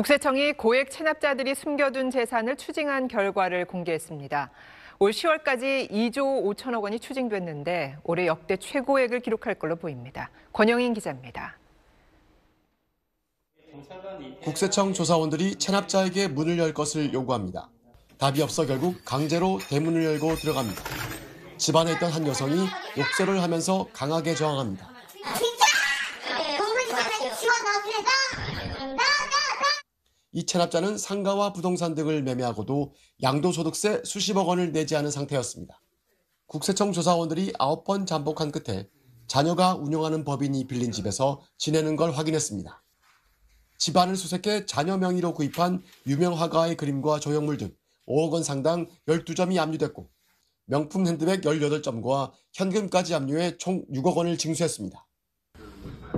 국세청이 고액 체납자들이 숨겨둔 재산을 추징한 결과를 공개했습니다. 올 10월까지 2조 5천억 원이 추징됐는데 올해 역대 최고액을 기록할 걸로 보입니다. 권영인 기자입니다. 국세청 조사원들이 체납자에게 문을 열 것을 요구합니다. 답이 없어 결국 강제로 대문을 열고 들어갑니다. 집안에 있던 한 여성이 욕설을 하면서 강하게 저항합니다. 이 체납자는 상가와 부동산 등을 매매하고도 양도소득세 수십억 원을 내지 않은 상태였습니다. 국세청 조사원들이 9번 잠복한 끝에 자녀가 운영하는 법인이 빌린 집에서 지내는 걸 확인했습니다. 집안을 수색해 자녀 명의로 구입한 유명 화가의 그림과 조형물 등 5억 원 상당 12점이 압류됐고 명품 핸드백 18점과 현금까지 압류해 총 6억 원을 징수했습니다.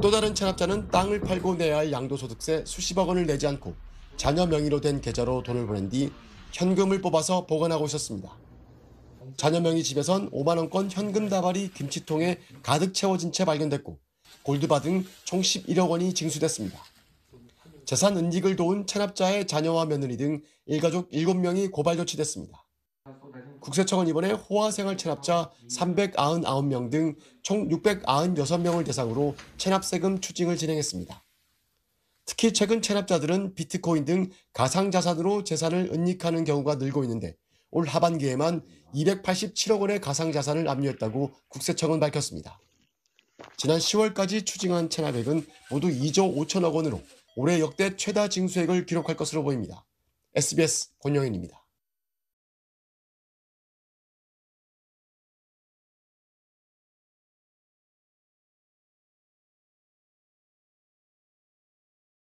또 다른 체납자는 땅을 팔고 내야 할 양도소득세 수십억 원을 내지 않고 자녀 명의로 된 계좌로 돈을 보낸 뒤 현금을 뽑아서 보관하고 있었습니다. 자녀 명의 집에선 5만 원권 현금 다발이 김치통에 가득 채워진 채 발견됐고 골드바 등 총 11억 원이 징수됐습니다. 재산 은닉을 도운 체납자의 자녀와 며느리 등 일가족 7명이 고발 조치됐습니다. 국세청은 이번에 호화생활 체납자 399명 등 총 696명을 대상으로 체납세금 추징을 진행했습니다. 특히 최근 체납자들은 비트코인 등 가상자산으로 재산을 은닉하는 경우가 늘고 있는데 올 하반기에만 287억 원의 가상자산을 압류했다고 국세청은 밝혔습니다. 지난 10월까지 추징한 체납액은 모두 2조 5천억 원으로 올해 역대 최다 징수액을 기록할 것으로 보입니다. SBS 권영인입니다